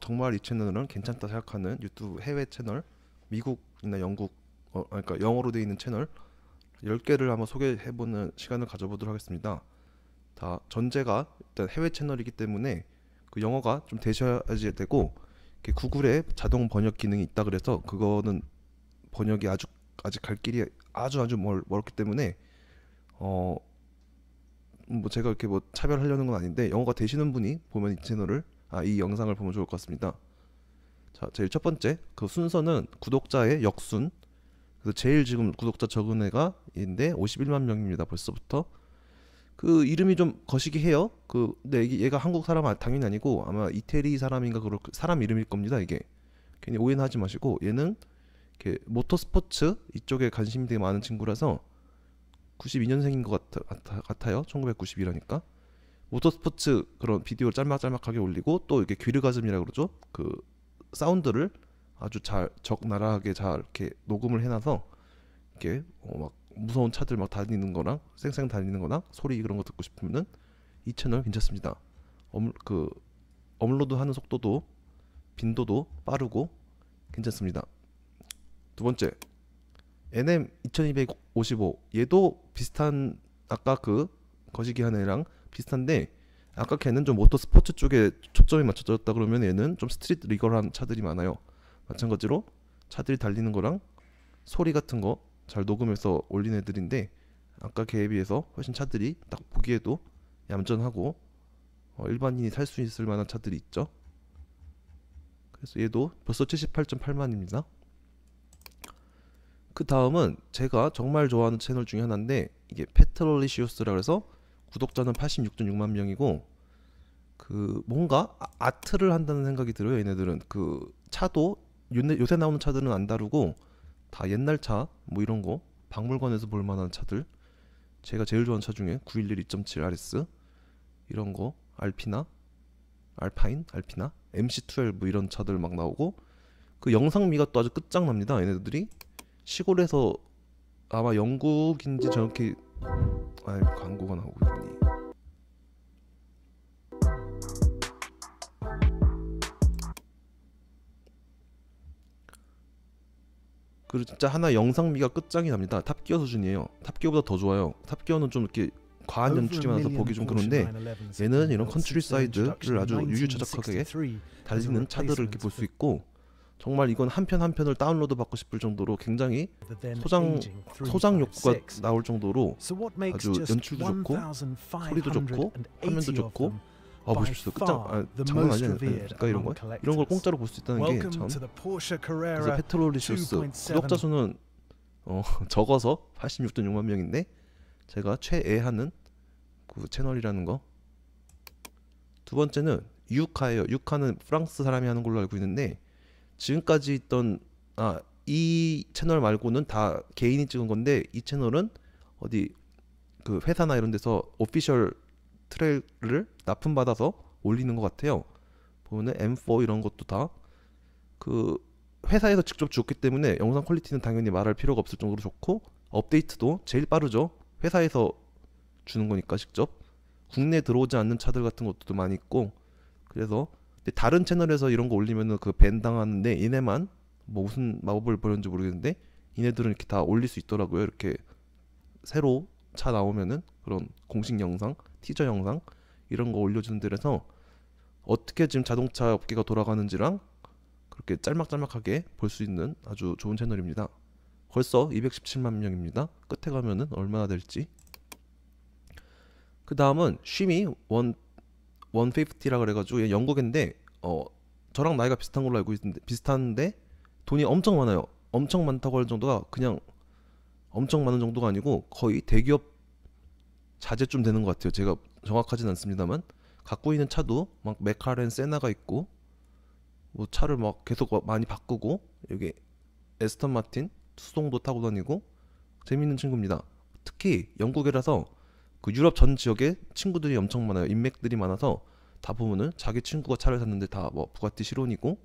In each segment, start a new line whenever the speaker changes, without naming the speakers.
정말 이 채널은 괜찮다 생각하는 유튜브 해외 채널 미국이나 영국 어, 그러니까 영어로 되어 있는 채널 10개를 한번 소개해보는 시간을 가져보도록 하겠습니다. 다 전제가 일단 해외 채널이기 때문에 그 영어가 좀 되셔야지 되고 구글에 자동 번역 기능이 있다 그래서 그거는 번역이 아주 아직 갈 길이 아주 아주 멀, 멀었기 때문에 어 뭐 제가 이렇게 뭐 차별하려는 건 아닌데 영어가 되시는 분이 보면 이 채널을 아, 이 영상을 보면 좋을 것 같습니다. 자, 제일 첫 번째 그 순서는 구독자의 역순. 그래서 제일 지금 구독자 적은 애가 인데 51만 명입니다. 벌써부터. 그 이름이 좀 거시기해요. 그 근데 얘가 한국 사람 아, 당연히 아니고 아마 이태리 사람인가 그 사람 이름일 겁니다. 이게 괜히 오해는 하지 마시고 얘는 이렇게 모터스포츠 이쪽에 관심이 되게 많은 친구라서 92년생인 것 같아, 같아, 같아요. 1992라니까. 모터스포츠 그런 비디오를 짤막짤막하게 올리고 또 이게 렇 귀르가즘이라고 그러죠. 그 사운드를 아주 잘 적나라하게 잘 이렇게 녹음을 해놔서 이렇게 어막 무서운 차들 막 다니는 거랑 쌩쌩 다니는 거나 소리 그런 거 듣고 싶으면은 이 채널 괜찮습니다. 그 어물, 업로드 하는 속도도 빈도도 빠르고 괜찮습니다. 두 번째 NM 2255 얘도 비슷한 아까 그 거시기 한 애랑 비슷한데 아까 걔는 좀 모터 스포츠 쪽에 초점이 맞춰졌다 그러면 얘는 좀스트리트 리거한 차들이 많아요. 마찬가지로 차들이 달리는 거랑 소리 같은 거 잘 녹음해서 올린 애들인데 아까 걔에 비해서 훨씬 차들이 딱 보기에도 얌전하고 어, 일반인이 살 수 있을 만한 차들이 있죠. 그래서 얘도 벌써 78.8만입니다. 그 다음은 제가 정말 좋아하는 채널 중에 하나인데 이게 페트롤리시우스라 그래서 구독자는 86.6만 명이고 그 뭔가 아, 아트를 한다는 생각이 들어요. 얘네들은 그 차도 요새 나오는 차들은 안 다루고 다 옛날 차 뭐 이런 거 박물관에서 볼 만한 차들 제가 제일 좋아하는 차 중에 911 2.7 RS 이런 거 알피나 알파인 알피나 MC12 뭐 이런 차들 막 나오고 그 영상미가 또 아주 끝장납니다. 얘네들이 시골에서 아마 영국인지 정확히 아이 광고가 나오고 있니 그리고 진짜 하나 영상미가 끝장이 납니다 탑기어 수준이에요 탑기어보다 더 좋아요 탑기어는 좀 이렇게 과한 연출이 많아서 보기 좀 그런데 얘는 이런 컨트리 사이드를 아주 유유자적하게 달리는 차들을 이렇게 볼 수 있고 정말 이건 한 편 한 편을 다운로드 받고 싶을 정도로 굉장히 소장 소장 욕구가 나올 정도로 아주 연출도 좋고 소리도 좋고 화면도 좋고 아 보십시오 뭐 끝장 아, 장난 아니야 그러니까 이런 거 이런 걸 공짜로 볼 수 있다는 게 참 그래서 페트롤리시우스 구독자 수는 어, 적어서 86.6만 명인데 제가 최애하는 그 채널이라는 거 두 번째는 유카예요 유카는 프랑스 사람이 하는 걸로 알고 있는데 지금까지 있던 아 이 채널 말고는 다 개인이 찍은 건데 이 채널은 어디 그 회사나 이런 데서 오피셜 트레일을 납품 받아서 올리는 것 같아요. 보면은 M4 이런 것도 다 그 회사에서 직접 주기 때문에 영상 퀄리티는 당연히 말할 필요가 없을 정도로 좋고 업데이트도 제일 빠르죠. 회사에서 주는 거니까 직접 국내 들어오지 않는 차들 같은 것도 많이 있고 그래서 근데 다른 채널에서 이런 거 올리면은 그밴 당하는데 얘네만 뭐 무슨 마법을 버렸는지 모르겠는데 얘네들은 이렇게 다 올릴 수 있더라고요. 이렇게 새로 차 나오면은 그런 공식 영상, 티저 영상 이런 거 올려주는 데라서 어떻게 지금 자동차 업계가 돌아가는지랑 그렇게 짤막짤막하게 볼 수 있는 아주 좋은 채널입니다. 벌써 217만 명입니다. 끝에 가면은 얼마나 될지. 그 다음은 쉼이 원 150라 그래가지고 영국인데 어 저랑 나이가 비슷한 걸로 알고 있는데 비슷한데 돈이 엄청 많아요. 엄청 많다고 할 정도가 그냥 엄청 많은 정도가 아니고 거의 대기업 자재쯤 되는 것 같아요. 제가 정확하진 않습니다만 갖고 있는 차도 막 메카렌 세나가 있고 뭐 차를 막 계속 많이 바꾸고 여기 에스턴 마틴 수동도 타고 다니고 재밌는 친구입니다. 특히 영국이라서 그 유럽 전 지역에 친구들이 엄청 많아요. 인맥들이 많아서 다 보면은 자기 친구가 차를 샀는데 다 뭐 부가티 시론이고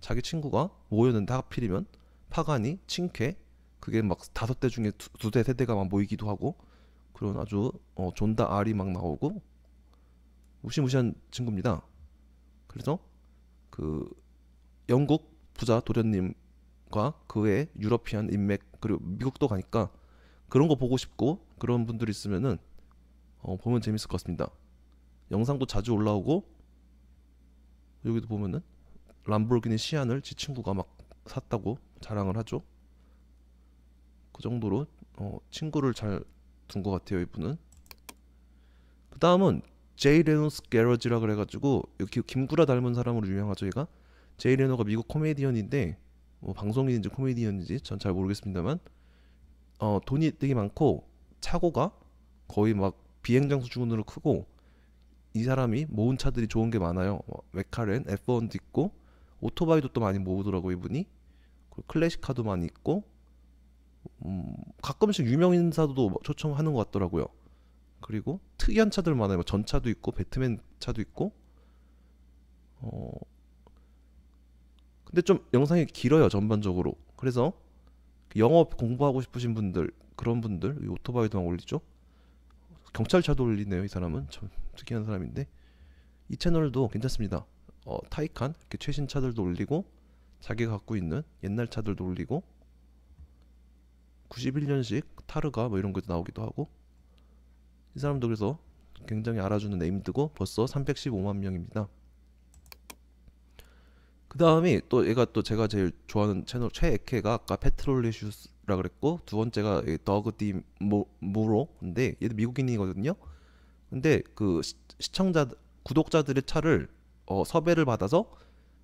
자기 친구가 모였는데 하필이면 파가니, 칭케 그게 막 다섯 대 중에 두 대 세 대가 막 모이기도 하고 그런 아주 어, 존다 알이 막 나오고 무시무시한 친구입니다. 그래서 그 영국 부자 도련님과 그의 유러피안 인맥 그리고 미국도 가니까 그런 거 보고 싶고 그런 분들 있으면은 어, 보면 재밌을 것 같습니다. 영상도 자주 올라오고 여기도 보면은 람보르기니 시안을 지 친구가 막 샀다고 자랑을 하죠. 그 정도로 어, 친구를 잘 둔 것 같아요 이분은. 그 다음은 제이 레노스 게러지라 그래가지고 여기 김구라 닮은 사람으로 유명하죠 얘가. 제이 레노가 미국 코미디언인데 뭐 방송인인지 코미디언인지 전 잘 모르겠습니다만 어, 돈이 되게 많고 차고가 거의 막 비행장 수문으로 크고 이 사람이 모은 차들이 좋은 게 많아요. 뭐카렌 F1도 있고 오토바이도 또 많이 모으더라고 이분이. 그리고 클래식카도 많이 있고 음, 가끔씩 유명 인사도 뭐 초청하는 것 같더라고요. 그리고 특이한 차들 많아요. 뭐 전차도 있고 배트맨 차도 있고. 어. 근데 좀 영상이 길어요 전반적으로. 그래서 영어 공부하고 싶으신 분들 그런 분들 오토바이도 막 올리죠. 경찰차도 올리네요. 이 사람은 참 특이한 사람인데 이 채널도 괜찮습니다. 어, 타이칸 이렇게 최신 차들도 올리고 자기가 갖고 있는 옛날 차들도 올리고 91년식 타르가 뭐 이런 것도 나오기도 하고 이 사람도 그래서 굉장히 알아주는 네임드고 벌써 315만 명입니다. 그 다음이 또 얘가 또 제가 제일 좋아하는 채널 최애캐가 아까 페트롤리슈스 라 그랬고 두 번째가 더그디 모로근데 얘도 미국인이거든요. 근데 그 시, 청자 구독자들의 차를 어, 섭외를 받아서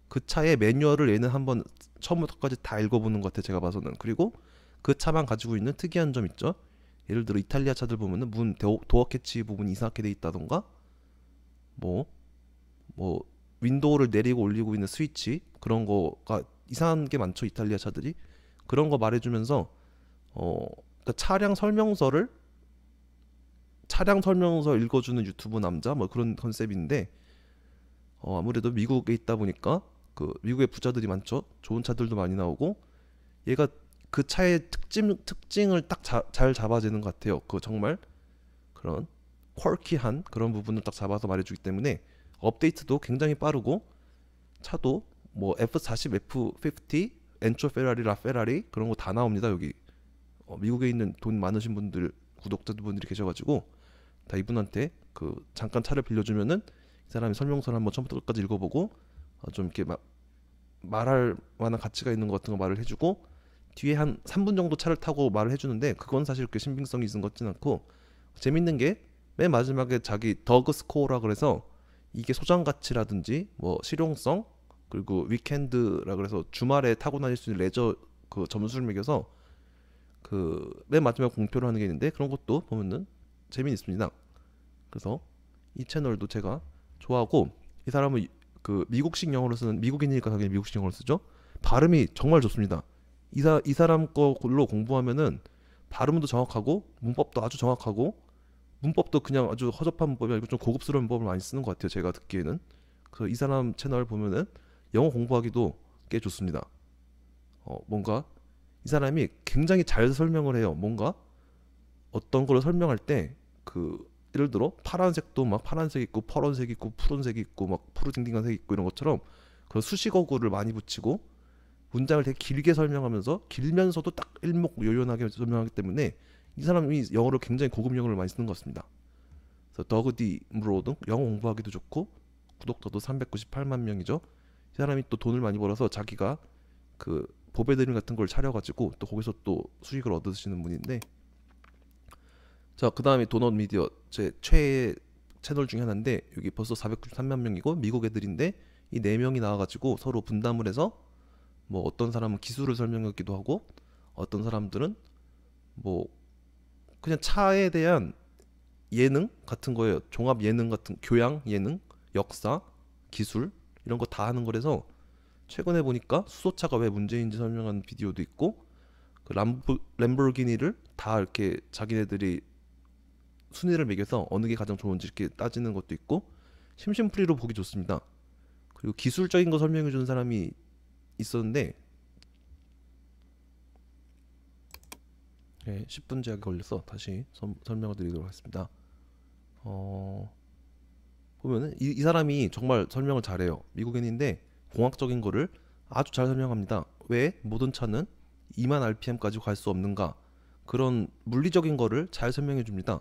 그 차의 매뉴얼을 얘는 한번 처음부터까지 다 읽어보는 것 같아 제가 봐서는 그리고 그 차만 가지고 있는 특이한 점 있죠. 예를 들어 이탈리아 차들 보면은 문 도어 캐치 부분이 이상하게 돼 있다던가 뭐뭐 뭐 윈도우를 내리고 올리고 있는 스위치 그런 거가 이상한 게 많죠 이탈리아 차들이 그런 거 말해주면서 어 그러니까 차량 설명서를 차량 설명서 읽어주는 유튜브 남자 뭐 그런 컨셉인데 어 아무래도 미국에 있다 보니까 그 미국의 부자들이 많죠 좋은 차들도 많이 나오고 얘가 그 차의 특징 특징을 딱 잘 잡아재는 것 같아요 그 정말 그런 퀄키한 그런 부분을 딱 잡아서 말해주기 때문에 업데이트도 굉장히 빠르고 차도 뭐 F40, F50, 엔초 페라리, 라 페라리 그런 거 다 나옵니다 여기 어, 미국에 있는 돈 많으신 분들 구독자분들이 계셔가지고 다 이분한테 그 잠깐 차를 빌려주면은 이 사람이 설명서를 한번 처음부터 끝까지 읽어보고 어, 좀 이렇게 막 말할 만한 가치가 있는 것 같은 거 말을 해주고 뒤에 한 3분 정도 차를 타고 말을 해주는데 그건 사실 그렇게 신빙성이 있는 것 같진 않고 재밌는 게 맨 마지막에 자기 더그 스코어라 그래서 이게 소장 가치라든지 뭐 실용성 그리고 위켄드라 그래서 주말에 타고 다닐 수 있는 레저 그 점수를 매겨서 그맨 마지막 공표를 하는 게 있는데 그런 것도 보면은 재미있습니다. 그래서 이 채널도 제가 좋아하고 이 사람은 그 미국식 영어로 쓰는 미국인이니까 당연히 미국식 영어로 쓰죠. 발음이 정말 좋습니다. 이사 이 사람 거로 공부하면은 발음도 정확하고 문법도 아주 정확하고 문법도 그냥 아주 허접한 문법이 아니고 좀 고급스러운 문법을 많이 쓰는 것 같아요. 제가 듣기에는 그래서 이 사람 채널 보면은 영어 공부하기도 꽤 좋습니다. 어, 뭔가 이 사람이 굉장히 잘 설명을 해요. 뭔가 어떤 걸 설명할 때 그 예를 들어 파란색도 막 파란색 있고 파란색 있고 푸른색 있고 막 푸르딩딩한 색 있고 이런 것처럼 그런 수식어구를 많이 붙이고 문장을 되게 길게 설명하면서 길면서도 딱 일목요연하게 설명하기 때문에 이 사람이 영어를 굉장히 고급 영어를 많이 쓰는 것 같습니다. 그래서 더그디 무로등 영어 공부하기도 좋고 구독자도 398만 명이죠. 이 사람이 또 돈을 많이 벌어서 자기가 그 보배드림 같은 걸 차려가지고 또 거기서 또 수익을 얻으시는 분인데 자그 다음에 도넛 미디어 제 최애 채널 중에 하나인데 여기 벌써 493만 명이고 미국 애들인데 이 네 명이 나와가지고 서로 분담을 해서 뭐 어떤 사람은 기술을 설명했기도 하고 어떤 사람들은 뭐 그냥 차에 대한 예능 같은 거예요 종합 예능 같은 교양 예능 역사 기술 이런 거 다 하는 거라서 최근에 보니까 수소차가 왜 문제인지 설명하는 비디오도 있고 그 람보, 램보르기니를 다 이렇게 자기네들이 순위를 매겨서 어느 게 가장 좋은지 이렇게 따지는 것도 있고 심심풀이로 보기 좋습니다. 그리고 기술적인 거 설명해 주는 사람이 있었는데 네, 10분 제약이 걸려서 다시 서, 설명을 드리도록 하겠습니다. 어, 보면은 이, 이 사람이 정말 설명을 잘해요. 미국인인데 공학적인 거를 아주 잘 설명합니다. 왜 모든 차는 2만 rpm까지 갈 수 없는가? 그런 물리적인 거를 잘 설명해 줍니다.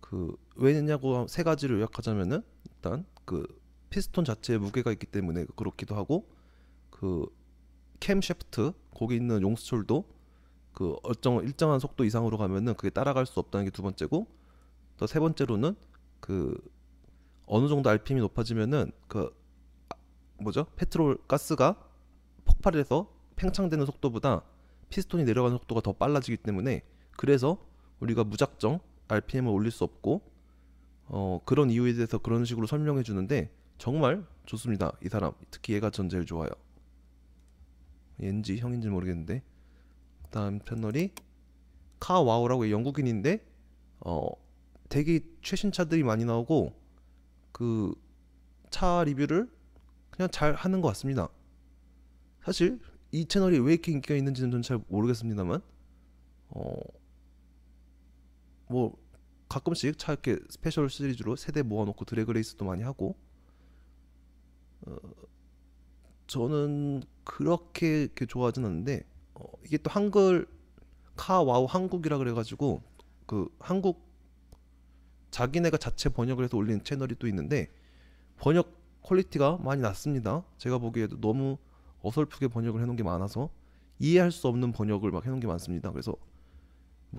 그 왜냐고 세 가지를 요약하자면은 일단 그 피스톤 자체에 무게가 있기 때문에 그렇기도 하고 그 캠샤프트 거기 있는 용수철도 그 일정 일정한 속도 이상으로 가면은 그게 따라갈 수 없다는 게 두 번째고 또 세 번째로는 그 어느 정도 RPM이 높아지면은 그 뭐죠? 페트롤 가스가 폭발해서 팽창되는 속도보다 피스톤이 내려가는 속도가 더 빨라지기 때문에 그래서 우리가 무작정 RPM을 올릴 수 없고 어, 그런 이유에 대해서 그런 식으로 설명해 주는데 정말 좋습니다. 이 사람 특히 얘가 전 제일 좋아요. 얜지 형인지 모르겠는데 다음 패널이 카와우라고 영국인인데 어, 되게 최신 차들이 많이 나오고 그 차 리뷰를 그냥 잘 하는 것 같습니다. 사실 이 채널이 왜 이렇게 인기가 있는지는 전 잘 모르겠습니다만 어 뭐 가끔씩 차 이렇게 스페셜 시리즈로 세대 모아놓고 드래그레이스도 많이 하고 어 저는 그렇게 이렇게 좋아하진 않는데 어 이게 또 한글 카와우 한국이라 그래가지고 그 한국 자기네가 자체 번역을 해서 올리는 채널이 또 있는데 번역 퀄리티가 많이 낮습니다. 제가 보기에도 너무 어설프게 번역을 해놓은 게 많아서 이해할 수 없는 번역을 막 해놓은 게 많습니다. 그래서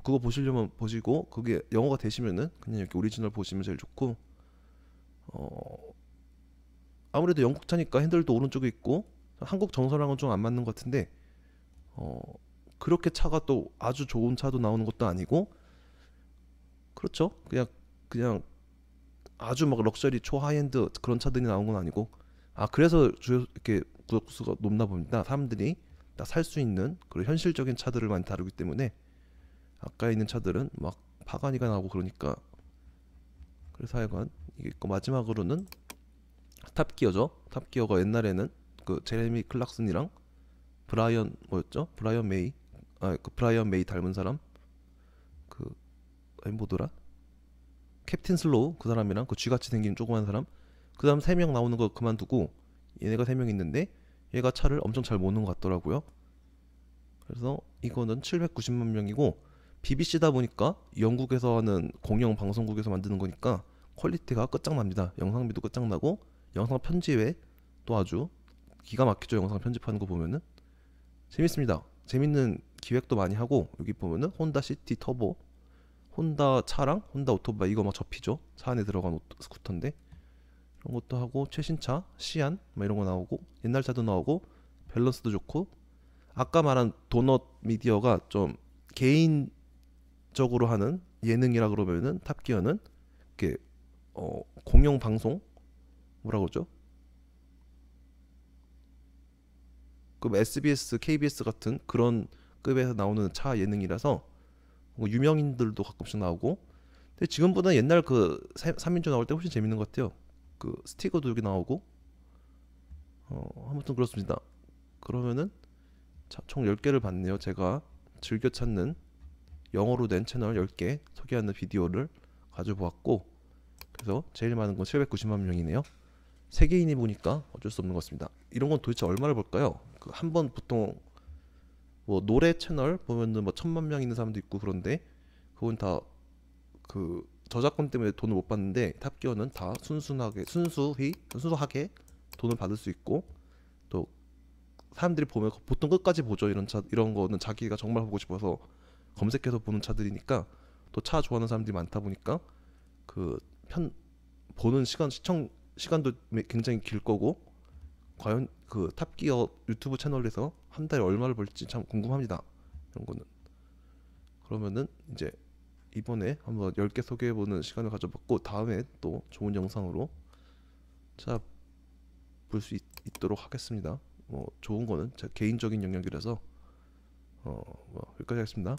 그거 보시려면 보시고 그게 영어가 되시면은 그냥 이렇게 오리지널 보시면 제일 좋고 어 아무래도 영국 차니까 핸들도 오른쪽에 있고 한국 정서랑은 좀 안 맞는 것 같은데 어 그렇게 차가 또 아주 좋은 차도 나오는 것도 아니고 그렇죠 그냥 그냥 아주 막 럭셔리 초하이엔드 그런 차들이 나온 건 아니고 아 그래서 주요 이렇게 구독 수가 높나 봅니다. 사람들이 딱 살 수 있는 그런 현실적인 차들을 많이 다루기 때문에 아까 있는 차들은 막 파가니가 나오고 그러니까 그래서 하여간 이게 그 마지막으로는 탑기어죠. 탑기어가 옛날에는 그 제레미 클락슨이랑 브라이언 뭐였죠? 브라이언 메이 아 그 브라이언 메이 닮은 사람 그엠보드라 캡틴 슬로우 그 사람이랑 그 쥐같이 생긴 조그만 사람 그 다음 세 명 나오는 거 그만두고 얘네가 세 명 있는데 얘가 차를 엄청 잘 모는 것 같더라고요 그래서 이거는 790만 명이고 BBC다 보니까 영국에서 하는 공영 방송국에서 만드는 거니까 퀄리티가 끝장납니다 영상비도 끝장나고 영상 편집에 또 아주 기가 막히죠 영상 편집하는 거 보면은 재밌습니다 재밌는 기획도 많이 하고 여기 보면은 혼다 시티 터보 혼다 차랑 혼다 오토바이 이거 막 접히죠 차 안에 들어간 오토, 스쿠터인데 이런 것도 하고 최신차 시안 뭐 이런 거 나오고 옛날 차도 나오고 밸런스도 좋고 아까 말한 도넛 미디어가 좀 개인적으로 하는 예능이라 그러면은 탑기어는 이게어 공영 방송 뭐라고 그러죠? 그 SBS, 뭐 KBS 같은 그런 급에서 나오는 차 예능이라서 뭐 유명인들도 가끔씩 나오고 근데 지금보다 옛날 그 3인조 나올 때 훨씬 재밌는 것 같아요 그 스티커도 여기 나오고 어 아무튼 그렇습니다 그러면은 자, 총 10개를 봤네요 제가 즐겨 찾는 영어로 된 채널 10개 소개하는 비디오를 가져보았고 그래서 제일 많은 건 790만 명이네요 세계인이 보니까 어쩔 수 없는 것 같습니다 이런 건 도대체 얼마를 볼까요? 그 한 번 보통 뭐 노래 채널 보면은 뭐 천만 명 있는 사람도 있고 그런데 그건 다 그 저작권 때문에 돈을 못 받는데 탑기어는 다 순순하게 순수히 순수하게 돈을 받을 수 있고 또 사람들이 보면 보통 끝까지 보죠 이런 차 이런 거는 자기가 정말 보고 싶어서 검색해서 보는 차들이니까 또 차 좋아하는 사람들이 많다 보니까 그 편 보는 시간 시청 시간도 굉장히 길 거고 과연 그 탑기어 유튜브 채널에서 한 달에 얼마를 벌지 참 궁금합니다. 이런 거는 그러면은 이제 이번에 한번 10개 소개해보는 시간을 가져봤고 다음에 또 좋은 영상으로 찾아볼 수 있, 도록 하겠습니다. 뭐 좋은 거는 제 개인적인 영역이라서 어, 뭐 여기까지 하겠습니다.